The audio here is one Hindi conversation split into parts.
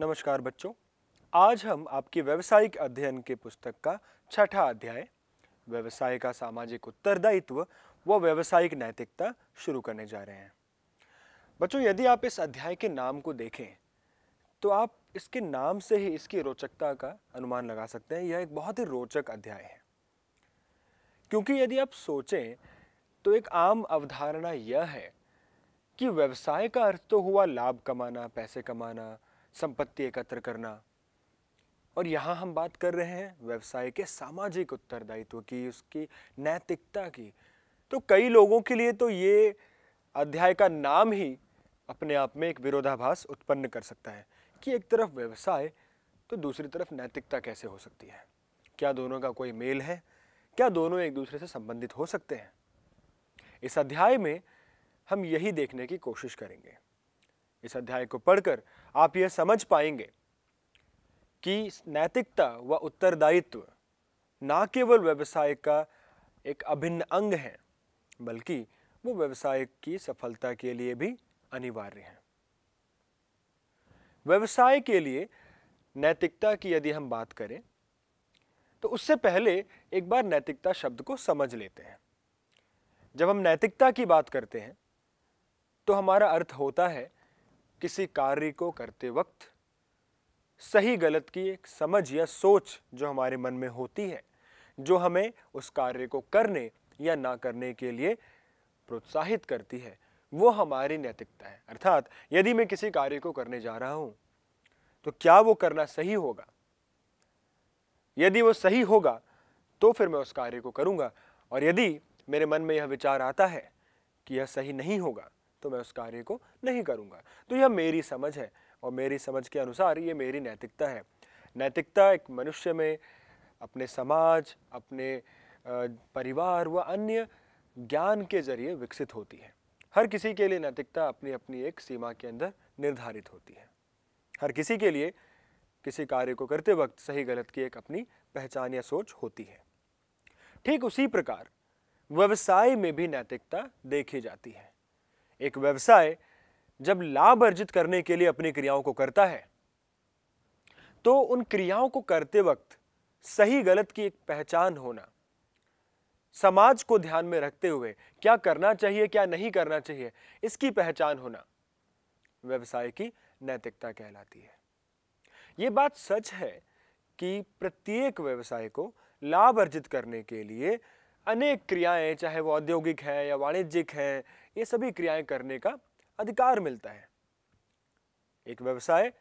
नमस्कार बच्चों आज हम आपके व्यवसायिक अध्ययन के पुस्तक का छठा अध्याय व्यवसाय का सामाजिक उत्तरदायित्व व व्यवसायिक नैतिकता शुरू करने जा रहे हैं बच्चों यदि आप इस अध्याय के नाम को देखें तो आप इसके नाम से ही इसकी रोचकता का अनुमान लगा सकते हैं यह एक बहुत ही रोचक अध्याय है क्योंकि यदि आप सोचें तो एक आम अवधारणा यह है कि व्यवसाय का अर्थ तो हुआ लाभ कमाना पैसे कमाना संपत्ति एकत्र करना और यहाँ हम बात कर रहे हैं व्यवसाय के सामाजिक उत्तरदायित्व की उसकी नैतिकता की तो कई लोगों के लिए तो ये अध्याय का नाम ही अपने आप में एक विरोधाभास उत्पन्न कर सकता है कि एक तरफ व्यवसाय तो दूसरी तरफ नैतिकता कैसे हो सकती है क्या दोनों का कोई मेल है क्या दोनों एक दूसरे से संबंधित हो सकते हैं इस अध्याय में हम यही देखने की कोशिश करेंगे इस अध्याय को पढ़कर आप यह समझ पाएंगे कि नैतिकता व उत्तरदायित्व न केवल व्यवसाय का एक अभिन्न अंग है बल्कि वो व्यवसाय की सफलता के लिए भी अनिवार्य है व्यवसाय के लिए नैतिकता की यदि हम बात करें तो उससे पहले एक बार नैतिकता शब्द को समझ लेते हैं जब हम नैतिकता की बात करते हैं तो हमारा अर्थ होता है किसी कार्य को करते वक्त सही गलत की एक समझ या सोच जो हमारे मन में होती है जो हमें उस कार्य को करने या ना करने के लिए प्रोत्साहित करती है वो हमारी नैतिकता है अर्थात यदि मैं किसी कार्य को करने जा रहा हूँ तो क्या वो करना सही होगा यदि वो सही होगा तो फिर मैं उस कार्य को करूँगा और यदि मेरे मन में यह विचार आता है कि यह सही नहीं होगा तो मैं उस कार्य को नहीं करूँगा तो यह मेरी समझ है और मेरी समझ के अनुसार ये मेरी नैतिकता है नैतिकता एक मनुष्य में अपने समाज अपने परिवार व अन्य ज्ञान के जरिए विकसित होती है हर किसी के लिए नैतिकता अपनी अपनी एक सीमा के अंदर निर्धारित होती है हर किसी के लिए किसी कार्य को करते वक्त सही गलत की एक अपनी पहचान या सोच होती है ठीक उसी प्रकार व्यवसाय में भी नैतिकता देखी जाती है एक व्यवसाय जब लाभ अर्जित करने के लिए अपनी क्रियाओं को करता है तो उन क्रियाओं को करते वक्त सही गलत की एक पहचान होना समाज को ध्यान में रखते हुए क्या करना चाहिए क्या नहीं करना चाहिए इसकी पहचान होना व्यवसाय की नैतिकता कहलाती है यह बात सच है कि प्रत्येक व्यवसाय को लाभ अर्जित करने के लिए अनेक क्रियाएं चाहे वो औद्योगिक है या वाणिज्यिक है ये सभी क्रियाएं करने का अधिकार मिलता है एक व्यवसाय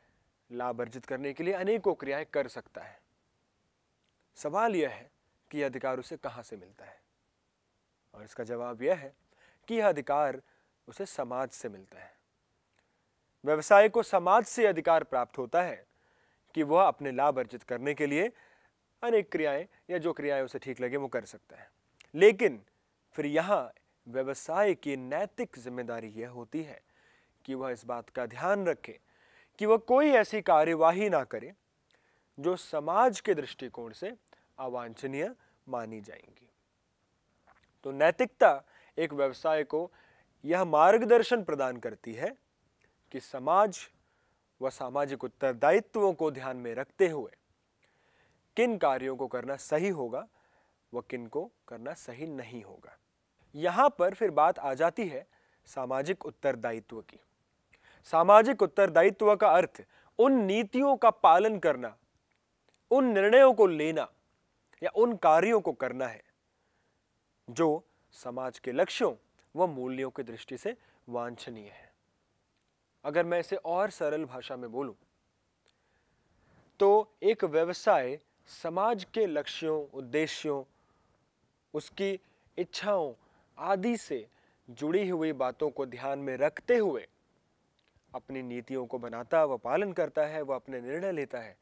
लाभ अर्जित करने के लिए अनेकों क्रियाएं कर सकता है सवाल यह है कि यह अधिकार उसे कहां से मिलता है और इसका जवाब यह है कि यह अधिकार उसे समाज से मिलता है व्यवसाय को समाज से अधिकार प्राप्त होता है कि वह अपने लाभ अर्जित करने के लिए अनेक क्रियाएं या जो क्रियाएं उसे ठीक लगे वो कर सकता है लेकिन फिर यहां व्यवसाय की नैतिक जिम्मेदारी यह होती है कि वह इस बात का ध्यान रखे कि वह कोई ऐसी कार्यवाही ना करे जो समाज के दृष्टिकोण से अवांछनीय मानी जाएंगी तो नैतिकता एक व्यवसाय को यह मार्गदर्शन प्रदान करती है कि समाज व सामाजिक उत्तरदायित्वों को ध्यान में रखते हुए किन कार्यों को करना सही होगा व किन को करना सही नहीं होगा यहाँ पर फिर बात आ जाती है सामाजिक उत्तरदायित्व की सामाजिक उत्तरदायित्व का अर्थ उन नीतियों का पालन करना उन निर्णयों को लेना या उन कार्यों को करना है जो समाज के लक्ष्यों व मूल्यों की दृष्टि से वांछनीय है अगर मैं इसे और सरल भाषा में बोलूं तो एक व्यवसाय समाज के लक्ष्यों उद्देश्यों उसकी इच्छाओं आदि से जुड़ी हुई बातों को ध्यान में रखते हुए अपनी नीतियों को बनाता व पालन करता है वह अपने निर्णय लेता है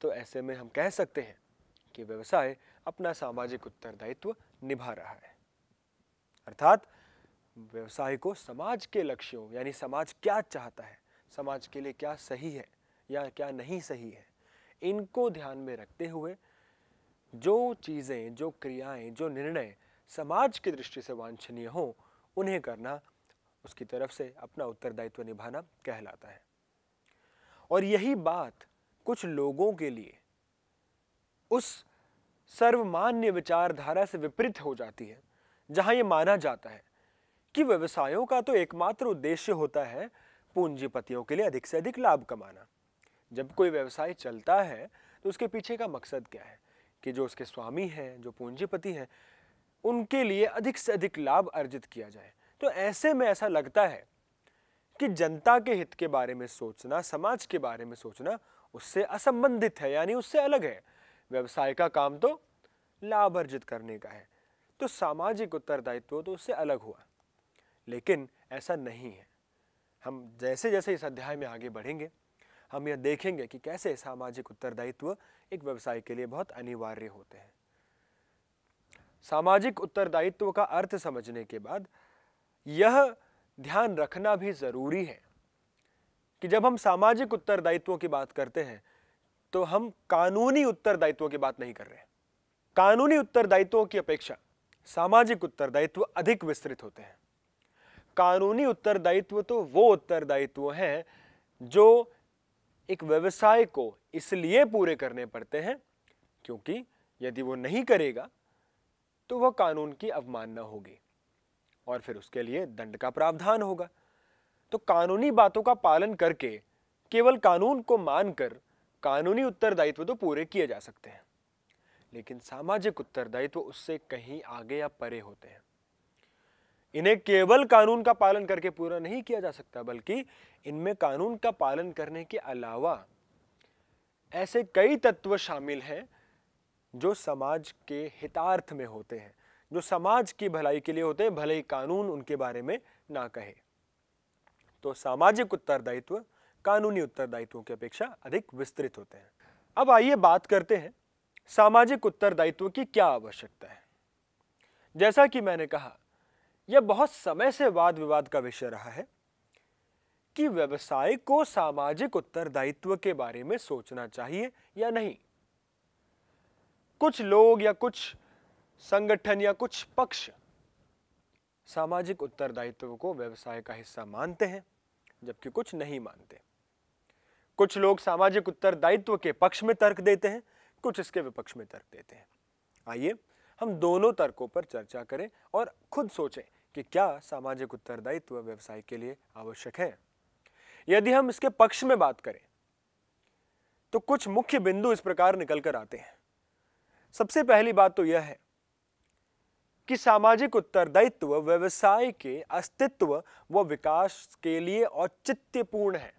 तो ऐसे में हम कह सकते हैं कि व्यवसाय अपना सामाजिक उत्तरदायित्व निभा रहा है अर्थात व्यवसाय को समाज के लक्ष्यों यानी समाज क्या चाहता है समाज के लिए क्या सही है या क्या नहीं सही है इनको ध्यान में रखते हुए जो चीज़ें जो क्रियाएं जो निर्णय समाज की दृष्टि से वांछनीय हो उन्हें करना उसकी तरफ से अपना उत्तरदायित्व निभाना कहलाता है और यही बात कुछ लोगों के लिए उस सर्वमान्य विचारधारा से विपरीत हो जाती है जहां ये माना जाता है कि व्यवसायों का तो एकमात्र उद्देश्य होता है पूंजीपतियों के लिए अधिक से अधिक लाभ कमाना जब कोई व्यवसाय चलता है तो उसके पीछे का मकसद क्या है कि जो उसके स्वामी हैं जो पूंजीपति हैं उनके लिए अधिक से अधिक लाभ अर्जित किया जाए तो ऐसे में ऐसा लगता है कि जनता के हित के बारे में सोचना समाज के बारे में सोचना उससे असंबंधित है यानी उससे अलग है व्यवसाय का काम तो लाभ अर्जित करने का है तो सामाजिक उत्तरदायित्व तो उससे अलग हुआ लेकिन ऐसा नहीं है हम जैसे जैसे इस अध्याय में आगे बढ़ेंगे हम यह देखेंगे कि कैसे सामाजिक उत्तरदायित्व एक व्यवसाय के लिए बहुत अनिवार्य होते हैं सामाजिक उत्तरदायित्व का अर्थ समझने के बाद यह ध्यान रखना भी ज़रूरी है कि जब हम सामाजिक उत्तरदायित्वों की बात करते हैं तो हम कानूनी उत्तरदायित्वों की बात नहीं कर रहे कानूनी उत्तरदायित्वों की अपेक्षा सामाजिक उत्तरदायित्व अधिक विस्तृत होते हैं कानूनी उत्तरदायित्व तो वो उत्तरदायित्व हैं जो एक व्यवसाय को इसलिए पूरे करने पड़ते हैं क्योंकि यदि वो नहीं करेगा तो वह कानून की अवमानना होगी और फिर उसके लिए दंड का प्रावधान होगा तो कानूनी बातों का पालन करके केवल कानून को मानकर कानूनी उत्तरदायित्व तो पूरे किए जा सकते हैं लेकिन सामाजिक उत्तरदायित्व उससे कहीं आगे या परे होते हैं इन्हें केवल कानून का पालन करके पूरा नहीं किया जा सकता बल्कि इनमें कानून का पालन करने के अलावा ऐसे कई तत्व शामिल हैं जो समाज के हितार्थ में होते हैं जो समाज की भलाई के लिए होते हैं भले ही कानून उनके बारे में ना कहे तो सामाजिक उत्तरदायित्व कानूनी उत्तरदायित्वों की अपेक्षा अधिक विस्तृत होते हैं अब आइए बात करते हैं सामाजिक उत्तरदायित्व की क्या आवश्यकता है जैसा कि मैंने कहा यह बहुत समय से वाद विवाद का विषय रहा है कि व्यवसाय को सामाजिक उत्तरदायित्व के बारे में सोचना चाहिए या नहीं कुछ लोग या कुछ संगठन या कुछ पक्ष सामाजिक उत्तरदायित्व को व्यवसाय का हिस्सा मानते हैं जबकि कुछ नहीं मानते कुछ लोग सामाजिक उत्तरदायित्व के पक्ष में तर्क देते हैं कुछ इसके विपक्ष में तर्क देते हैं आइए हम दोनों तर्कों पर चर्चा करें और खुद सोचें कि क्या सामाजिक उत्तरदायित्व व्यवसाय के लिए आवश्यक है यदि हम इसके पक्ष में बात करें तो कुछ मुख्य बिंदु इस प्रकार निकल कर आते हैं सबसे पहली बात तो यह है कि सामाजिक उत्तरदायित्व व्यवसाय के अस्तित्व व विकास के लिए औचित्यपूर्ण है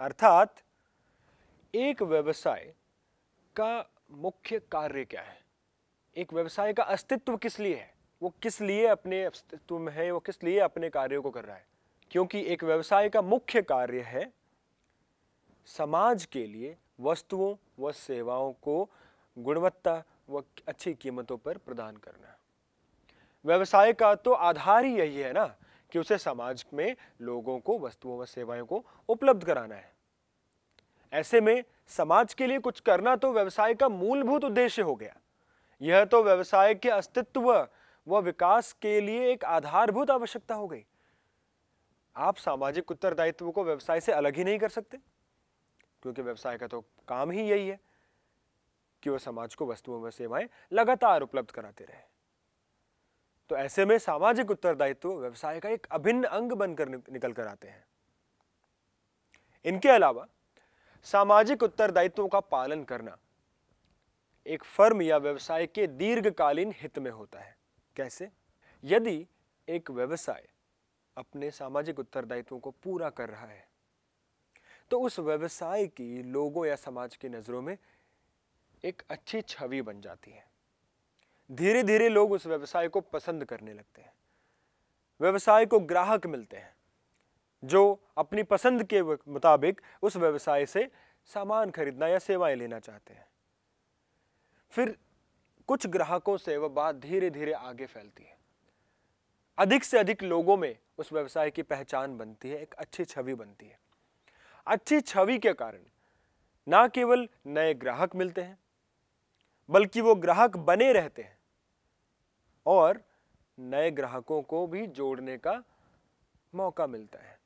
अर्थात एक व्यवसाय का मुख्य कार्य क्या है एक व्यवसाय का अस्तित्व किस लिए है वो किस लिए अपने अस्तित्व में है वो किस लिए अपने कार्यों को कर रहा है क्योंकि एक व्यवसाय का मुख्य कार्य है समाज के लिए वस्तुओं व सेवाओं को गुणवत्ता व अच्छी कीमतों पर प्रदान करना व्यवसाय का तो आधार ही यही है ना कि उसे समाज में लोगों को वस्तुओं व सेवाओं को उपलब्ध कराना है ऐसे में समाज के लिए कुछ करना तो व्यवसाय का मूलभूत उद्देश्य हो गया यह तो व्यवसाय के अस्तित्व व विकास के लिए एक आधारभूत आवश्यकता हो गई आप सामाजिक उत्तरदायित्व को व्यवसाय से अलग ही नहीं कर सकते क्योंकि व्यवसाय का तो काम ही यही है कि वह समाज को वस्तुओं व सेवाएं लगातार उपलब्ध कराते रहे तो ऐसे में सामाजिक उत्तरदायित्व व्यवसाय का एक अभिन्न अंग बनकर निकल कर आते हैं इनके अलावा सामाजिक उत्तरदायित्वों का पालन करना एक फर्म या व्यवसाय के दीर्घकालीन हित में होता है कैसे यदि एक व्यवसाय अपने सामाजिक उत्तरदायित्वों को पूरा कर रहा है तो उस व्यवसाय की लोगों या समाज की नज़रों में एक अच्छी छवि बन जाती है धीरे धीरे लोग उस व्यवसाय को पसंद करने लगते हैं व्यवसाय को ग्राहक मिलते हैं जो अपनी पसंद के मुताबिक उस व्यवसाय से सामान खरीदना या सेवाएं लेना चाहते हैं फिर कुछ ग्राहकों से वह बात धीरे धीरे आगे फैलती है अधिक से अधिक लोगों में उस व्यवसाय की पहचान बनती है एक अच्छी छवि बनती है अच्छी छवि के कारण ना केवल नए ग्राहक मिलते हैं बल्कि वो ग्राहक बने रहते हैं और नए ग्राहकों को भी जोड़ने का मौका मिलता है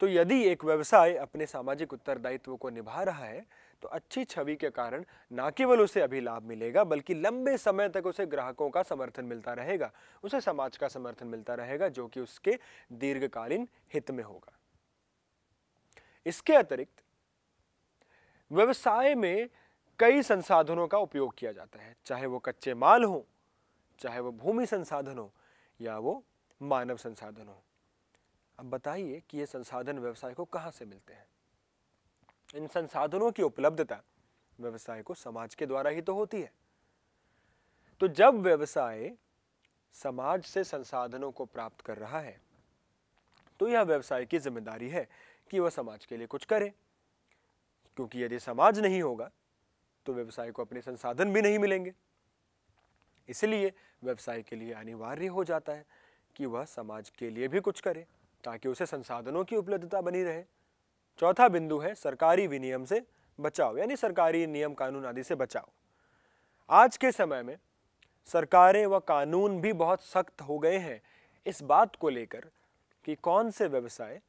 तो यदि एक व्यवसाय अपने सामाजिक उत्तरदायित्व को निभा रहा है तो अच्छी छवि के कारण न केवल उसे अभी लाभ मिलेगा बल्कि लंबे समय तक उसे ग्राहकों का समर्थन मिलता रहेगा उसे समाज का समर्थन मिलता रहेगा जो कि उसके दीर्घकालीन हित में होगा इसके अतिरिक्त व्यवसाय में कई संसाधनों का उपयोग किया जाता है चाहे वो कच्चे माल हो चाहे वो भूमि संसाधन हो या वो मानव संसाधन हो अब बताइए कि ये संसाधन व्यवसाय को कहाँ से मिलते हैं इन संसाधनों की उपलब्धता व्यवसाय को समाज के द्वारा ही तो होती है तो जब व्यवसाय समाज से संसाधनों को प्राप्त कर रहा है तो यह व्यवसाय की जिम्मेदारी है कि वह समाज के लिए कुछ करे क्योंकि यदि समाज नहीं होगा तो व्यवसाय को अपने संसाधन भी नहीं मिलेंगे इसलिए व्यवसाय के लिए अनिवार्य हो जाता है कि वह समाज के लिए भी कुछ करे ताकि उसे संसाधनों की उपलब्धता बनी रहे चौथा बिंदु है सरकारी विनियम से बचाओ यानी सरकारी नियम कानून आदि से बचाओ आज के समय में सरकारें व कानून भी बहुत सख्त हो गए हैं इस बात को लेकर कि कौन से व्यवसाय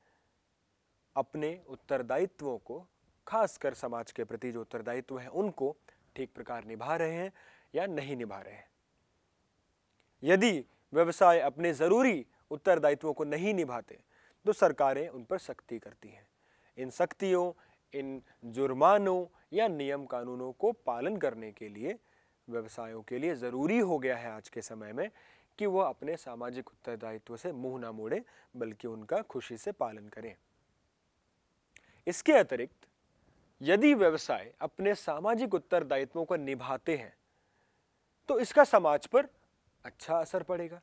अपने उत्तरदायित्वों को खासकर समाज के प्रति जो उत्तरदायित्व है उनको ठीक प्रकार निभा रहे हैं या नहीं निभा रहे हैं यदि व्यवसाय अपने ज़रूरी उत्तरदायित्वों को नहीं निभाते तो सरकारें उन पर सख्ती करती हैं इन सख्तियों इन जुर्मानों या नियम कानूनों को पालन करने के लिए व्यवसायों के लिए ज़रूरी हो गया है आज के समय में कि वह अपने सामाजिक उत्तरदायित्व से मुंह ना मोड़े बल्कि उनका खुशी से पालन करें इसके अतिरिक्त यदि व्यवसाय अपने सामाजिक उत्तरदायित्वों को निभाते हैं तो इसका समाज पर अच्छा असर पड़ेगा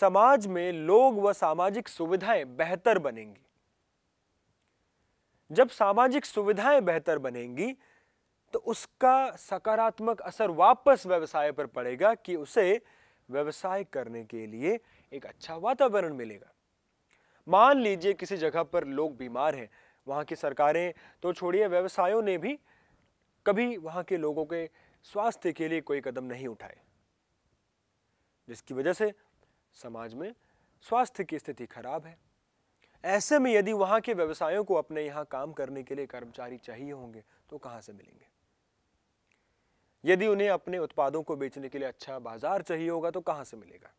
समाज में लोग व सामाजिक सुविधाएं बेहतर बनेंगी जब सामाजिक सुविधाएं बेहतर बनेंगी तो उसका सकारात्मक असर वापस व्यवसाय पर पड़ेगा कि उसे व्यवसाय करने के लिए एक अच्छा वातावरण मिलेगा मान लीजिए किसी जगह पर लोग बीमार हैं वहाँ की सरकारें तो छोड़िए व्यवसायों ने भी कभी वहाँ के लोगों के स्वास्थ्य के लिए कोई कदम नहीं उठाए जिसकी वजह से समाज में स्वास्थ्य की स्थिति खराब है ऐसे में यदि वहाँ के व्यवसायों को अपने यहाँ काम करने के लिए कर्मचारी चाहिए होंगे तो कहाँ से मिलेंगे यदि उन्हें अपने उत्पादों को बेचने के लिए अच्छा बाजार चाहिए होगा तो कहाँ से मिलेगा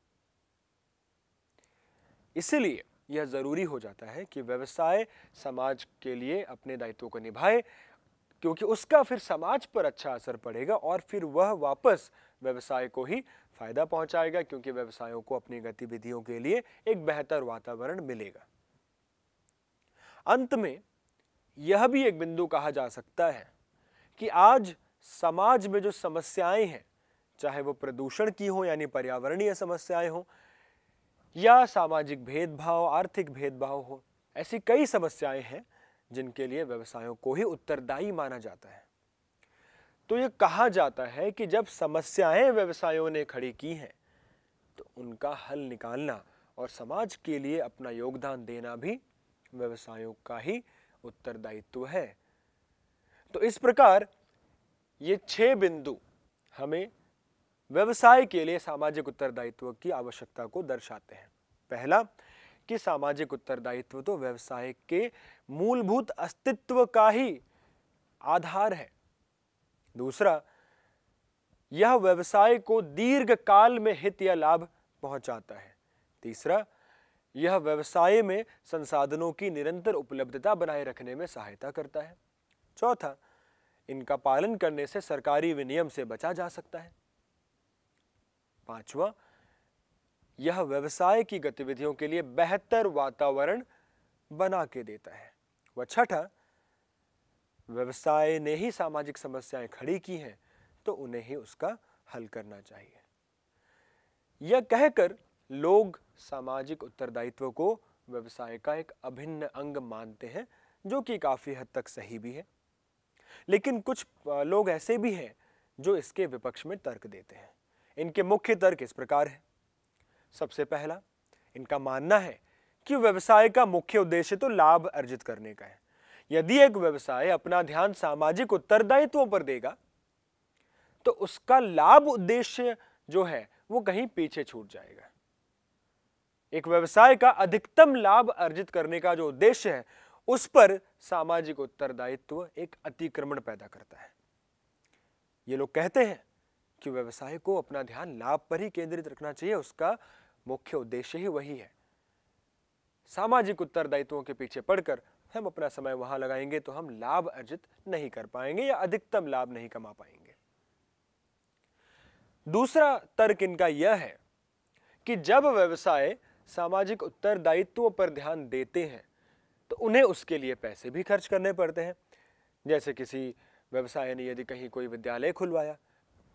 इसलिए यह ज़रूरी हो जाता है कि व्यवसाय समाज के लिए अपने दायित्वों को निभाए क्योंकि उसका फिर समाज पर अच्छा असर पड़ेगा और फिर वह वापस व्यवसाय को ही फ़ायदा पहुंचाएगा क्योंकि व्यवसायों को अपनी गतिविधियों के लिए एक बेहतर वातावरण मिलेगा अंत में यह भी एक बिंदु कहा जा सकता है कि आज समाज में जो समस्याएं हैं चाहे वो प्रदूषण की हो यानी पर्यावरणीय समस्याएं हों या सामाजिक भेदभाव आर्थिक भेदभाव हो ऐसी कई समस्याएं हैं जिनके लिए व्यवसायों को ही उत्तरदायी माना जाता है तो ये कहा जाता है कि जब समस्याएं व्यवसायों ने खड़ी की हैं तो उनका हल निकालना और समाज के लिए अपना योगदान देना भी व्यवसायों का ही उत्तरदायित्व है तो इस प्रकार ये छह बिंदु हमें व्यवसाय के लिए सामाजिक उत्तरदायित्व की आवश्यकता को दर्शाते हैं पहला कि सामाजिक उत्तरदायित्व तो व्यवसाय के मूलभूत अस्तित्व का ही आधार है दूसरा यह व्यवसाय को दीर्घ काल में हित या लाभ पहुंचाता है तीसरा यह व्यवसाय में संसाधनों की निरंतर उपलब्धता बनाए रखने में सहायता करता है चौथा इनका पालन करने से सरकारी विनियम से बचा जा सकता है पांचवा यह व्यवसाय की गतिविधियों के लिए बेहतर वातावरण बना के देता है व छठा व्यवसाय ने ही सामाजिक समस्याएं खड़ी की हैं तो उन्हें ही उसका हल करना चाहिए यह कहकर लोग सामाजिक उत्तरदायित्व को व्यवसाय का एक अभिन्न अंग मानते हैं जो कि काफ़ी हद तक सही भी है लेकिन कुछ लोग ऐसे भी हैं जो इसके विपक्ष में तर्क देते हैं इनके मुख्य तर्क इस प्रकार है सबसे पहला इनका मानना है कि व्यवसाय का मुख्य उद्देश्य तो लाभ अर्जित करने का है यदि एक व्यवसाय अपना ध्यान सामाजिक उत्तरदायित्वों पर देगा तो उसका लाभ उद्देश्य जो है वो कहीं पीछे छूट जाएगा एक व्यवसाय का अधिकतम लाभ अर्जित करने का जो उद्देश्य है उस पर सामाजिक उत्तरदायित्व एक अतिक्रमण पैदा करता है ये लोग कहते हैं कि व्यवसाय को अपना ध्यान लाभ पर ही केंद्रित रखना चाहिए उसका मुख्य उद्देश्य ही वही है सामाजिक उत्तरदायित्वों के पीछे पड़कर हम अपना समय वहां लगाएंगे तो हम लाभ अर्जित नहीं कर पाएंगे या अधिकतम लाभ नहीं कमा पाएंगे दूसरा तर्क इनका यह है कि जब व्यवसाय सामाजिक उत्तरदायित्वों पर ध्यान देते हैं तो उन्हें उसके लिए पैसे भी खर्च करने पड़ते हैं जैसे किसी व्यवसाय ने यदि कहीं कोई विद्यालय खुलवाया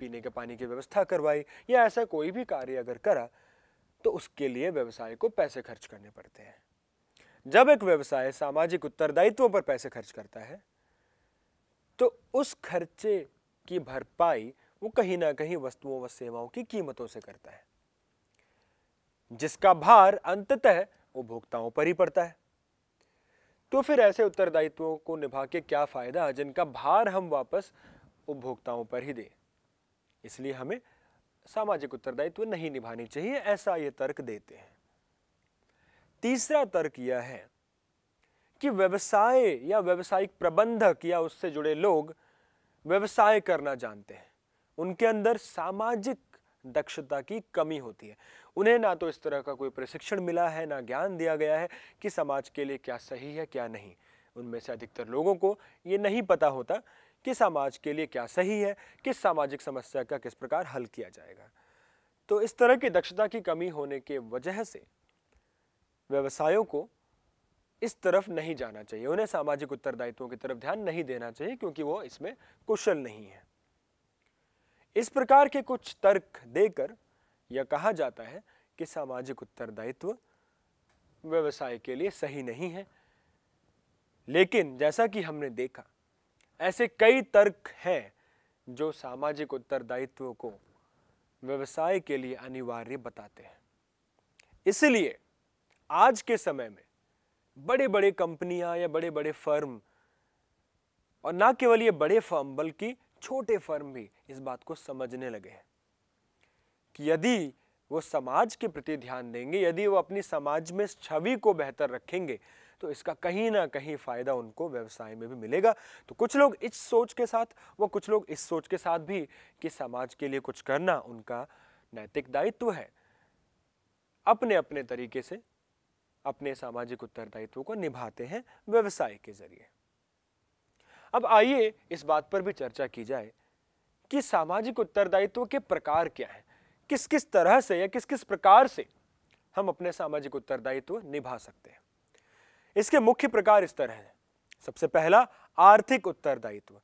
पीने के पानी की व्यवस्था करवाई या ऐसा कोई भी कार्य अगर करा तो उसके लिए व्यवसाय को पैसे खर्च करने पड़ते हैं जब एक व्यवसाय सामाजिक उत्तरदायित्व पर पैसे खर्च करता है तो उस खर्चे की भरपाई वो कहीं ना कहीं वस्तुओं व सेवाओं की कीमतों से करता है जिसका भार अंततः उपभोक्ताओं पर ही पड़ता है तो फिर ऐसे उत्तरदायित्वों को निभा के क्या फायदा जिनका भार हम वापस उपभोक्ताओं पर ही दें इसलिए हमें सामाजिक उत्तरदायित्व नहीं निभानी चाहिए ऐसा ये तर्क देते हैं तीसरा तर्क यह है कि व्यवसाय या व्यवसायिक प्रबंधक या उससे जुड़े लोग व्यवसाय करना जानते हैं उनके अंदर सामाजिक दक्षता की कमी होती है उन्हें ना तो इस तरह का कोई प्रशिक्षण मिला है ना ज्ञान दिया गया है कि समाज के लिए क्या सही है क्या नहीं उनमें से अधिकतर लोगों को ये नहीं पता होता कि समाज के लिए क्या सही है किस सामाजिक समस्या का किस प्रकार हल किया जाएगा तो इस तरह की दक्षता की कमी होने के वजह से व्यवसायों को इस तरफ नहीं जाना चाहिए उन्हें सामाजिक उत्तरदायित्वों की तरफ ध्यान नहीं देना चाहिए क्योंकि वो इसमें कुशल नहीं है इस प्रकार के कुछ तर्क देकर यह कहा जाता है कि सामाजिक उत्तरदायित्व व्यवसाय के लिए सही नहीं है लेकिन जैसा कि हमने देखा ऐसे कई तर्क हैं जो सामाजिक उत्तरदायित्व को व्यवसाय के लिए अनिवार्य बताते हैं इसलिए आज के समय में बड़े बड़े कंपनियां या बड़े बड़े फर्म और ना केवल ये बड़े फर्म बल्कि छोटे फर्म भी इस बात को समझने लगे हैं कि यदि वो समाज के प्रति ध्यान देंगे यदि वो अपनी समाज में छवि को बेहतर रखेंगे तो इसका कहीं ना कहीं फ़ायदा उनको व्यवसाय में भी मिलेगा तो कुछ लोग इस सोच के साथ वो कुछ लोग इस सोच के साथ भी कि समाज के लिए कुछ करना उनका नैतिक दायित्व है अपने अपने तरीके से अपने सामाजिक उत्तरदायित्व को निभाते हैं व्यवसाय के जरिए अब आइए इस बात पर भी चर्चा की जाए कि सामाजिक उत्तरदायित्व के प्रकार क्या हैं किस किस तरह से या किस किस प्रकार से हम अपने सामाजिक उत्तरदायित्व निभा सकते हैं इसके मुख्य प्रकार इस तरह हैं सबसे पहला आर्थिक उत्तरदायित्व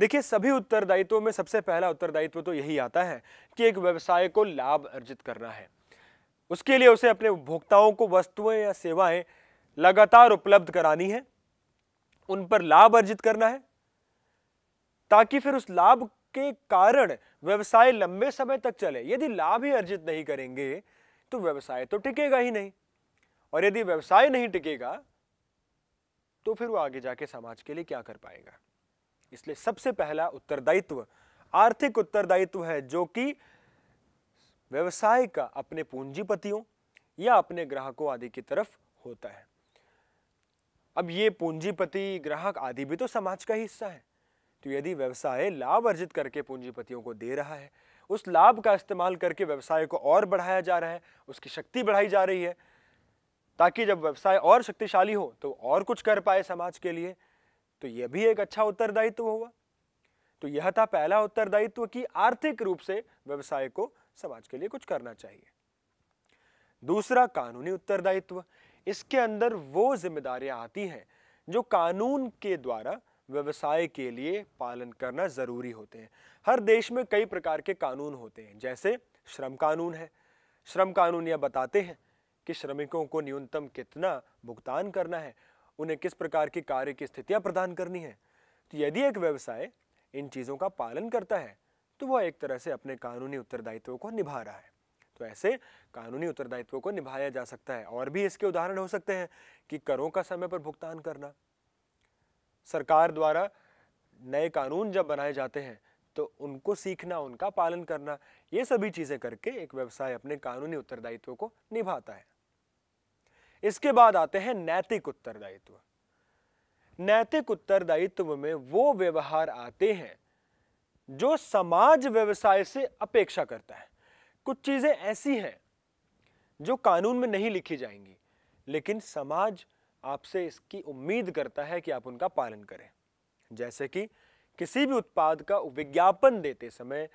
देखिए सभी उत्तरदायित्वों में सबसे पहला उत्तरदायित्व तो यही आता है कि एक व्यवसाय को लाभ अर्जित करना है उसके लिए उसे अपने उपभोक्ताओं को वस्तुएं या सेवाएं लगातार उपलब्ध करानी है उन पर लाभ अर्जित करना है ताकि फिर उस लाभ के कारण व्यवसाय लंबे समय तक चले यदि लाभ ही अर्जित नहीं करेंगे तो व्यवसाय तो टिकेगा ही नहीं और यदि व्यवसाय नहीं टिकेगा तो फिर वो आगे जाके समाज के लिए क्या कर पाएगा इसलिए सबसे पहला उत्तरदायित्व आर्थिक उत्तरदायित्व है जो कि व्यवसाय का अपने पूंजीपतियों या अपने ग्राहकों आदि की तरफ होता है अब ये पूंजीपति ग्राहक आदि भी तो समाज का हिस्सा है तो यदि व्यवसाय लाभ अर्जित करके पूंजीपतियों को दे रहा है उस लाभ का इस्तेमाल करके व्यवसाय को और बढ़ाया जा रहा है उसकी शक्ति बढ़ाई जा रही है ताकि जब व्यवसाय और शक्तिशाली हो तो और कुछ कर पाए समाज के लिए तो यह भी एक अच्छा उत्तरदायित्व हुआ तो यह था पहला उत्तरदायित्व कि आर्थिक रूप से व्यवसाय को समाज के लिए कुछ करना चाहिए दूसरा कानूनी उत्तरदायित्व इसके अंदर वो जिम्मेदारियां आती हैं जो कानून के द्वारा व्यवसाय के लिए पालन करना ज़रूरी होते हैं हर देश में कई प्रकार के कानून होते हैं जैसे श्रम कानून है श्रम कानून यह बताते हैं कि श्रमिकों को न्यूनतम कितना भुगतान करना है उन्हें किस प्रकार की कार्य की स्थितियां प्रदान करनी है तो यदि एक व्यवसाय इन चीज़ों का पालन करता है तो वह एक तरह से अपने कानूनी उत्तरदायित्व को निभा रहा है तो ऐसे कानूनी उत्तरदायित्व को निभाया जा सकता है और भी इसके उदाहरण हो सकते हैं कि करों का समय पर भुगतान करना सरकार द्वारा नए कानून जब बनाए जाते हैं तो उनको सीखना उनका पालन करना ये सभी चीज़ें करके एक व्यवसाय अपने कानूनी उत्तरदायित्व को निभाता है इसके बाद आते हैं नैतिक उत्तरदायित्व नैतिक उत्तरदायित्व में वो व्यवहार आते हैं जो समाज व्यवसाय से अपेक्षा करता है कुछ चीजें ऐसी हैं जो कानून में नहीं लिखी जाएंगी लेकिन समाज आपसे इसकी उम्मीद करता है कि आप उनका पालन करें जैसे कि किसी भी उत्पाद का विज्ञापन देते समय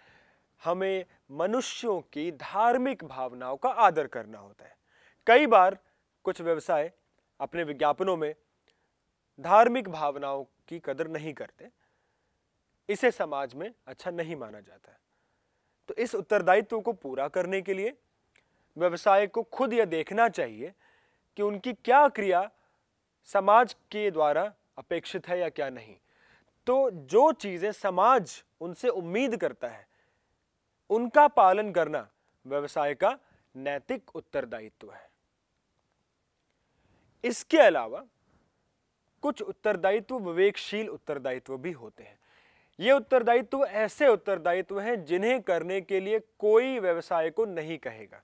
हमें मनुष्यों की धार्मिक भावनाओं का आदर करना होता है कई बार कुछ व्यवसाय अपने विज्ञापनों में धार्मिक भावनाओं की कदर नहीं करते इसे समाज में अच्छा नहीं माना जाता है तो इस उत्तरदायित्व को पूरा करने के लिए व्यवसाय को खुद यह देखना चाहिए कि उनकी क्या क्रिया समाज के द्वारा अपेक्षित है या क्या नहीं तो जो चीज़ें समाज उनसे उम्मीद करता है उनका पालन करना व्यवसाय का नैतिक उत्तरदायित्व है इसके अलावा कुछ उत्तरदायित्व विवेकशील उत्तरदायित्व भी होते हैं ये उत्तरदायित्व ऐसे उत्तरदायित्व हैं जिन्हें करने के लिए कोई व्यवसाय को नहीं कहेगा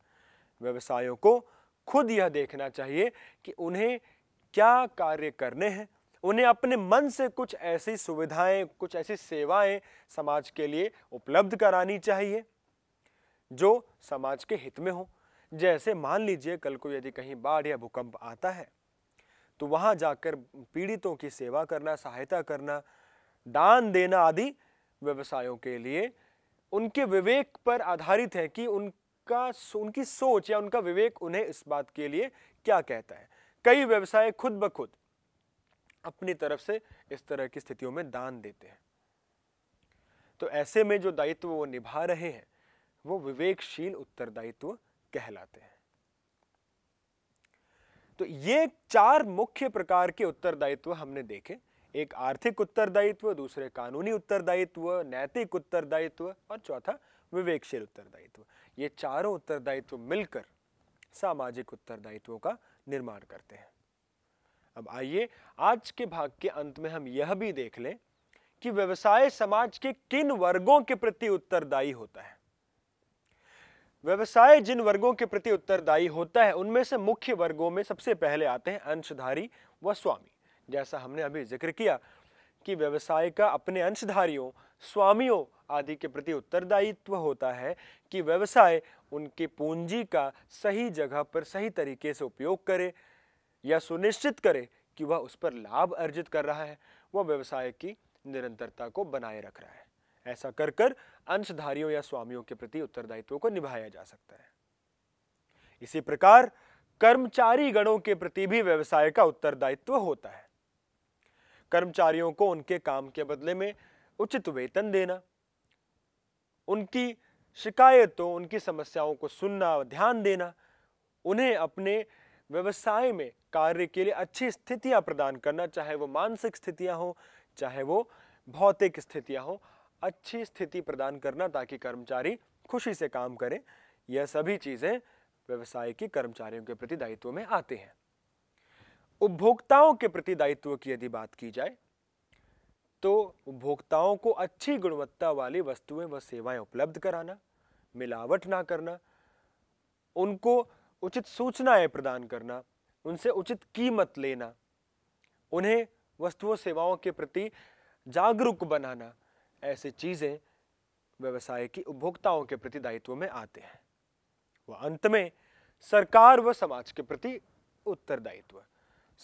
व्यवसायों को खुद यह देखना चाहिए कि उन्हें क्या कार्य करने हैं उन्हें अपने मन से कुछ ऐसी सुविधाएं कुछ ऐसी सेवाएं समाज के लिए उपलब्ध करानी चाहिए जो समाज के हित में हो जैसे मान लीजिए कल को यदि कहीं बाढ़ या भूकंप आता है तो वहाँ जाकर पीड़ितों की सेवा करना सहायता करना दान देना आदि व्यवसायों के लिए उनके विवेक पर आधारित है कि उनका उनकी सोच या उनका विवेक उन्हें इस बात के लिए क्या कहता है कई व्यवसाय खुद ब खुद अपनी तरफ से इस तरह की स्थितियों में दान देते हैं तो ऐसे में जो दायित्व वो निभा रहे हैं वो विवेकशील उत्तरदायित्व कहलाते हैं तो ये चार मुख्य प्रकार के उत्तरदायित्व हमने देखे एक आर्थिक उत्तरदायित्व दूसरे कानूनी उत्तरदायित्व नैतिक उत्तरदायित्व और चौथा विवेकशील उत्तरदायित्व ये चारों उत्तरदायित्व मिलकर सामाजिक उत्तरदायित्वों का निर्माण करते हैं अब आइए आज के भाग के अंत में हम यह भी देख लें कि व्यवसाय समाज के किन वर्गों के प्रति उत्तरदायी होता है व्यवसाय जिन वर्गों के प्रति उत्तरदायी होता है उनमें से मुख्य वर्गों में सबसे पहले आते हैं अंशधारी व स्वामी जैसा हमने अभी जिक्र किया कि व्यवसाय का अपने अंशधारियों स्वामियों आदि के प्रति उत्तरदायित्व होता है कि व्यवसाय उनके पूंजी का सही जगह पर सही तरीके से उपयोग करे या सुनिश्चित करे कि वह उस पर लाभ अर्जित कर रहा है वह व्यवसाय की निरंतरता को बनाए रख रहा है ऐसा कर कर अंशधारियों या स्वामियों के प्रति उत्तरदायित्व को निभाया जा सकता है इसी प्रकार कर्मचारी गणों के प्रति भी व्यवसाय का उत्तरदायित्व होता है कर्मचारियों को उनके काम के बदले में उचित वेतन देना उनकी शिकायतों उनकी समस्याओं को सुनना ध्यान देना उन्हें अपने व्यवसाय में कार्य के लिए अच्छी स्थितियां प्रदान करना चाहे वो मानसिक स्थितियां हो चाहे वो भौतिक स्थितियां हो अच्छी स्थिति प्रदान करना ताकि कर्मचारी खुशी से काम करें यह सभी चीज़ें व्यवसाय की कर्मचारियों के प्रति दायित्व में आते हैं उपभोक्ताओं के प्रति दायित्व की यदि बात की जाए तो उपभोक्ताओं को अच्छी गुणवत्ता वाली वस्तुएं व सेवाएं उपलब्ध कराना मिलावट ना करना उनको उचित सूचनाएं प्रदान करना उनसे उचित कीमत लेना उन्हें वस्तुओं सेवाओं के प्रति जागरूक बनाना ऐसी चीज़ें व्यवसाय की उपभोक्ताओं के प्रति दायित्व में आते हैं व अंत में सरकार व समाज के प्रति उत्तरदायित्व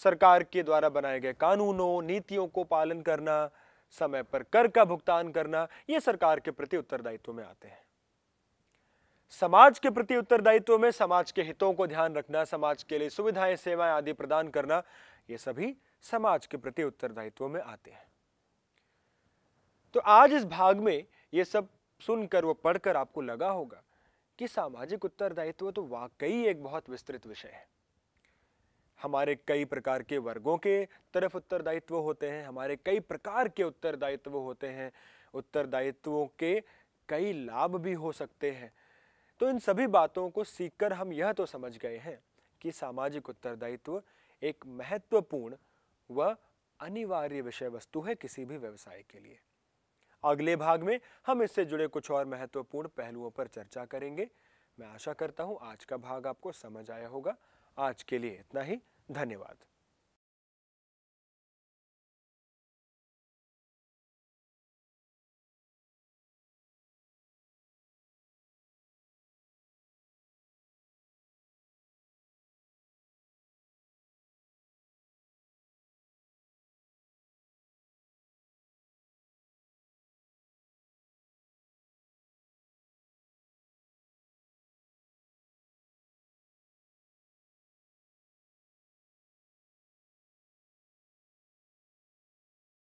सरकार के द्वारा बनाए गए कानूनों नीतियों को पालन करना समय पर कर का भुगतान करना ये सरकार के प्रति उत्तरदायित्व में आते हैं समाज के प्रति उत्तरदायित्व में समाज के हितों को ध्यान रखना समाज के लिए सुविधाएं सेवाएं आदि प्रदान करना ये सभी समाज के प्रति उत्तरदायित्व में आते हैं तो आज इस भाग में ये सब सुनकर व पढ़कर आपको लगा होगा कि सामाजिक उत्तरदायित्व तो वाकई एक बहुत विस्तृत विषय है हमारे कई प्रकार के वर्गों के तरफ उत्तरदायित्व होते हैं हमारे कई प्रकार के उत्तरदायित्व होते हैं उत्तरदायित्वों के कई लाभ भी हो सकते हैं तो इन सभी बातों को सीखकर हम यह तो समझ गए हैं कि सामाजिक उत्तरदायित्व एक महत्वपूर्ण व अनिवार्य विषय वस्तु है किसी भी व्यवसाय के लिए अगले भाग में हम इससे जुड़े कुछ और महत्वपूर्ण पहलुओं पर चर्चा करेंगे मैं आशा करता हूँ आज का भाग आपको समझ आया होगा आज के लिए इतना ही धन्यवाद